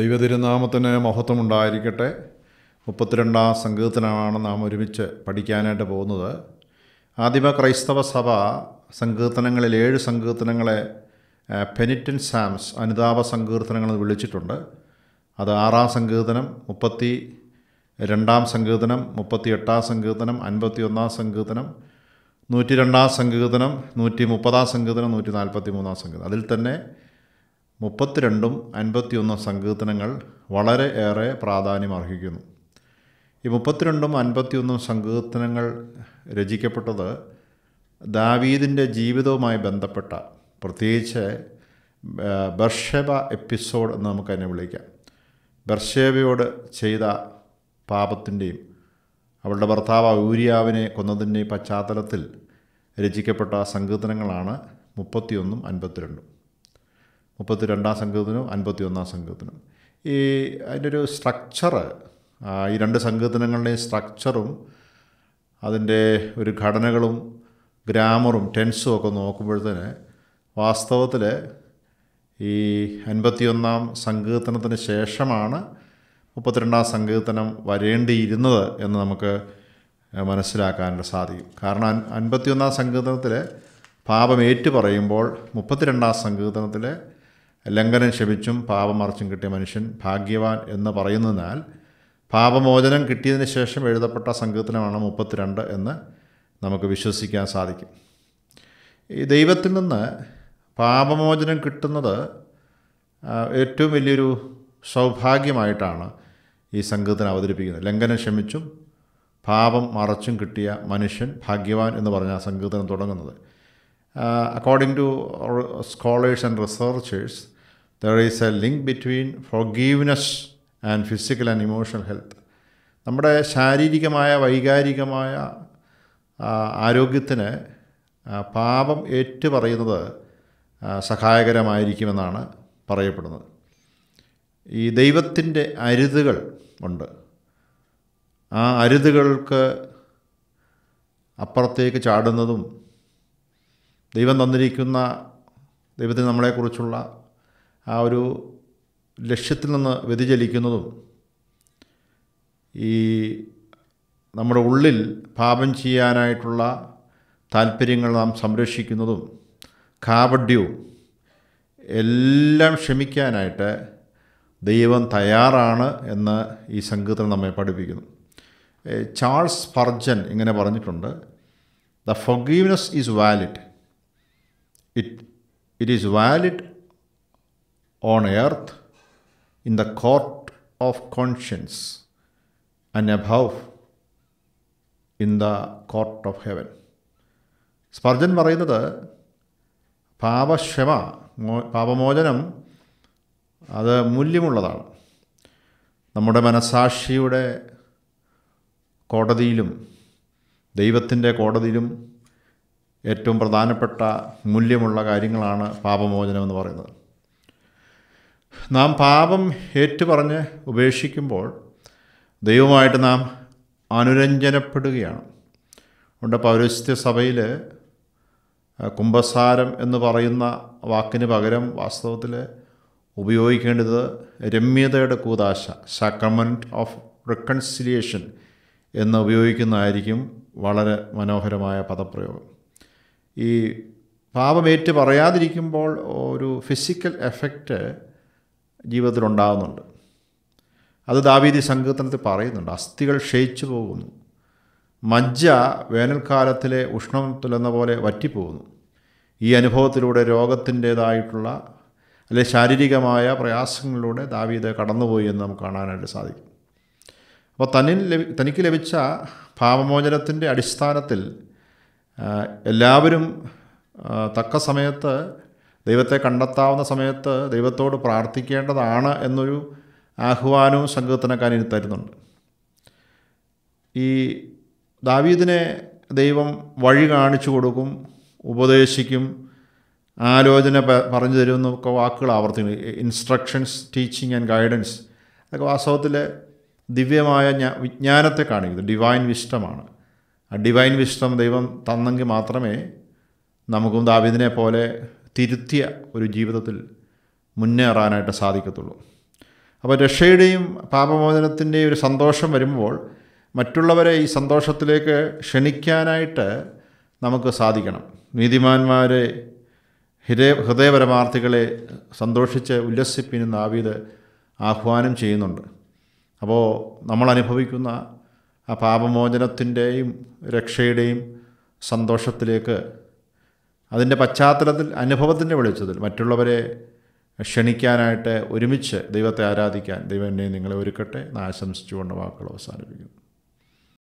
ദൈവതിരുനാമത്തിന് മഹത്വമുണ്ടായിരിക്കട്ടെ മുപ്പത്തിരണ്ടാം സങ്കീർത്തനമാണ് നാം ഒരുമിച്ച് പഠിക്കാനായിട്ട് പോകുന്നത് ആദിമ ക്രൈസ്തവ സഭ സങ്കീർത്തനങ്ങളിൽ ഏഴ് സങ്കീർത്തനങ്ങളെ പെനിറ്റൻ സാംസ് അനുതാപ സങ്കീർത്തനങ്ങൾ വിളിച്ചിട്ടുണ്ട് അത് ആറാം സങ്കീർത്തനം മുപ്പത്തി രണ്ടാം സങ്കീർത്തനം മുപ്പത്തി എട്ടാം സങ്കീർത്തനം അൻപത്തി ഒന്നാം സങ്കീർത്തനം നൂറ്റി രണ്ടാം സങ്കീർത്തനം നൂറ്റി മുപ്പതാം സങ്കീർത്തനം നൂറ്റി നാൽപ്പത്തി മൂന്നാം സങ്കീർത്തനം അതിൽ തന്നെ മുപ്പത്തിരണ്ടും അൻപത്തിയൊന്നും സങ്കീർത്തനങ്ങൾ വളരെ ഏറെ പ്രാധാന്യമർഹിക്കുന്നു ഈ മുപ്പത്തിരണ്ടും അൻപത്തിയൊന്നും സങ്കീർത്തനങ്ങൾ രചിക്കപ്പെട്ടത് ദാവീദിൻ്റെ ജീവിതവുമായി ബന്ധപ്പെട്ട പ്രത്യേകിച്ച് ബർഷബ എപ്പിസോഡ് എന്ന് നമുക്കതിനെ വിളിക്കാം ബർഷേബയോട് ചെയ്ത പാപത്തിൻ്റെയും അവളുടെ ഭർത്താവ് ഊര്യാവിനെ കൊന്നതിൻ്റെയും പശ്ചാത്തലത്തിൽ രചിക്കപ്പെട്ട സങ്കീർത്തനങ്ങളാണ് മുപ്പത്തിയൊന്നും അൻപത്തിരണ്ടും മുപ്പത്തി രണ്ടാം സംഘത്തിനും അൻപത്തി ഒന്നാം സംഘത്തിനും ഈ അതിൻ്റെ ഒരു സ്ട്രക്ചർ ഈ രണ്ട് സംഘത്തിനങ്ങളുടെയും സ്ട്രക്ചറും അതിൻ്റെ ഒരു ഘടനകളും ഗ്രാമറും ടെൻസും ഒക്കെ നോക്കുമ്പോഴത്തേന് വാസ്തവത്തിൽ ഈ അൻപത്തിയൊന്നാം സങ്കീർത്തനത്തിന് ശേഷമാണ് മുപ്പത്തിരണ്ടാം സങ്കീർത്തനം വരേണ്ടിയിരുന്നത് എന്ന് നമുക്ക് മനസ്സിലാക്കാനായിട്ട് സാധിക്കും കാരണം അൻപത്തിയൊന്നാം സങ്കീർത്തനത്തിൽ പാപം ഏറ്റു പറയുമ്പോൾ മുപ്പത്തിരണ്ടാം സങ്കീർത്തനത്തിൽ ലംഘനം ക്ഷമിച്ചും പാപമറച്ചും കിട്ടിയ മനുഷ്യൻ ഭാഗ്യവാൻ എന്ന് പറയുന്നതിനാൽ പാപമോചനം കിട്ടിയതിന് ശേഷം എഴുതപ്പെട്ട സങ്കീർത്തനമാണ് മുപ്പത്തിരണ്ട് എന്ന് നമുക്ക് വിശ്വസിക്കാൻ സാധിക്കും ഈ ദൈവത്തിൽ നിന്ന് പാപമോചനം കിട്ടുന്നത് ഏറ്റവും വലിയൊരു സൗഭാഗ്യമായിട്ടാണ് ഈ സങ്കീർത്തനം അവതരിപ്പിക്കുന്നത് ലംഘനം ക്ഷമിച്ചും പാപം മറച്ചും കിട്ടിയ മനുഷ്യൻ ഭാഗ്യവാൻ എന്ന് പറഞ്ഞ സങ്കീർത്തനം തുടങ്ങുന്നത് according to scholars and researchers there is a link between forgiveness and physical and emotional health നമ്മുടെ ശാരീരികമായ വൈകാരികമായ ആരോഗ്യത്തിന് പാപം ഏറ്റുപറയുന്നത് സഹായകരമായിരിക്കുമെന്നാണ് പറയപ്പെടുന്നത് ഈ ദൈവത്തിൻ്റെ അരുതുകൾ ഉണ്ട് ആ അരുതുകൾക്ക് അപ്പുറത്തേക്ക് ചാടുന്നതും ദൈവം തന്നിരിക്കുന്ന ദൈവത്തിന് നമ്മളെക്കുറിച്ചുള്ള ആ ഒരു ലക്ഷ്യത്തിൽ നിന്ന് വ്യതിചലിക്കുന്നതും ഈ നമ്മുടെ ഉള്ളിൽ പാപം ചെയ്യാനായിട്ടുള്ള താല്പര്യങ്ങൾ നാം സംരക്ഷിക്കുന്നതും കാപഡ്യവും എല്ലാം ക്ഷമിക്കാനായിട്ട് ദൈവം തയ്യാറാണ് എന്ന് ഈ സംഗീതം നമ്മെ പഠിപ്പിക്കുന്നു ചാൾസ് ഫർജൻ ഇങ്ങനെ പറഞ്ഞിട്ടുണ്ട് the forgiveness is valid it it is valid on earth in the court of conscience and above in the court of heaven Spurgeon പറയുന്നത് പാപക്ഷമ പാപമോചനം അത് മൂല്യമുള്ളതാണ് നമ്മുടെ മനസാക്ഷിയുടെ കോടതിയിലും ദൈവത്തിൻ്റെ കോടതിയിലും ഏറ്റവും പ്രധാനപ്പെട്ട മൂല്യമുള്ള കാര്യങ്ങളാണ് പാപമോചനം എന്ന് പറയുന്നത് നാം പാപം ഏറ്റുപറഞ്ഞ് ഉപേക്ഷിക്കുമ്പോൾ ദൈവമായിട്ട് നാം അനുരഞ്ജനപ്പെടുകയാണ് ഉണ്ട് പൗരസ്ത്യ സഭയിൽ കുംഭസാരം എന്ന് പറയുന്ന വാക്കിന് പകരം വാസ്തവത്തിൽ ഉപയോഗിക്കേണ്ടത് രമ്യതയുടെ കൂതാശ സക്രമെൻറ്റ് ഓഫ് റിക്കൺസിലിയേഷൻ എന്ന് ഉപയോഗിക്കുന്നതായിരിക്കും വളരെ മനോഹരമായ പദപ്രയോഗം ഈ പാപമേറ്റ് പറയാതിരിക്കുമ്പോൾ ഒരു ഫിസിക്കൽ എഫക്റ്റ് ജീവിതത്തിലുണ്ടാകുന്നുണ്ട് അത് ദാവീതി സങ്കീർത്തനത്തിൽ പറയുന്നുണ്ട് അസ്ഥികൾ ക്ഷയിച്ചു പോകുന്നു മജ്ജ വേനൽക്കാലത്തിലെ ഉഷ്ണത്തിലെന്ന പോലെ വറ്റിപ്പോകുന്നു ഈ അനുഭവത്തിലൂടെ രോഗത്തിൻ്റേതായിട്ടുള്ള അല്ലെ ശാരീരികമായ പ്രയാസങ്ങളിലൂടെ ദാവീത് കടന്നുപോയി എന്ന് നമുക്ക് കാണാനായിട്ട് സാധിക്കും അപ്പോൾ തന്നിൽ ലഭി തനിക്ക് ലഭിച്ച ഭാവമോചനത്തിൻ്റെ അടിസ്ഥാനത്തിൽ എല്ലാവരും തക്ക സമയത്ത് ദൈവത്തെ കണ്ടെത്താവുന്ന സമയത്ത് ദൈവത്തോട് പ്രാർത്ഥിക്കേണ്ടതാണ് എന്നൊരു ആഹ്വാനവും ഇനി തരുന്നുണ്ട് ഈ ദാവീദിനെ ദൈവം വഴി കാണിച്ചു കൊടുക്കും ഉപദേശിക്കും ആലോചന പറഞ്ഞു ഒക്കെ വാക്കുകൾ ആവർത്തിക്കുന്നു ഇൻസ്ട്രക്ഷൻസ് ടീച്ചിങ് ആൻഡ് ഗൈഡൻസ് അതൊക്കെ വാസ്തവത്തിൽ ദിവ്യമായ വിജ്ഞാനത്തെ കാണിക്കുന്നു ഡിവൈൻ വിഷ്ടമാണ് ആ ഡിവൈൻ വിഷ്ടം ദൈവം തന്നെങ്കിൽ മാത്രമേ നമുക്കും ദാവിദിനെ പോലെ തിരുത്തിയ ഒരു ജീവിതത്തിൽ മുന്നേറാനായിട്ട് സാധിക്കത്തുള്ളൂ അപ്പോൾ രക്ഷയുടെയും പാപമോചനത്തിൻ്റെയും ഒരു സന്തോഷം വരുമ്പോൾ മറ്റുള്ളവരെ ഈ സന്തോഷത്തിലേക്ക് ക്ഷണിക്കാനായിട്ട് നമുക്ക് സാധിക്കണം നീതിമാന്മാരെ ഹൃദയ ഹൃദയപരമാർത്ഥികളെ സന്തോഷിച്ച് ഉല്ലസിപ്പിന് ആവീത് ആഹ്വാനം ചെയ്യുന്നുണ്ട് അപ്പോൾ നമ്മൾ അനുഭവിക്കുന്ന ആ പാപമോചനത്തിൻ്റെയും രക്ഷയുടെയും സന്തോഷത്തിലേക്ക് അതിൻ്റെ പശ്ചാത്തലത്തിൽ അനുഭവത്തിൻ്റെ വെളിച്ചത്തിൽ മറ്റുള്ളവരെ ക്ഷണിക്കാനായിട്ട് ഒരുമിച്ച് ദൈവത്തെ ആരാധിക്കാൻ ദൈവം എന്നെ നിങ്ങളെ ഒരുക്കട്ടെ എന്ന് ആശംസിച്ചുകൊണ്ട് വാക്കുകൾ അവസാനിപ്പിക്കുന്നു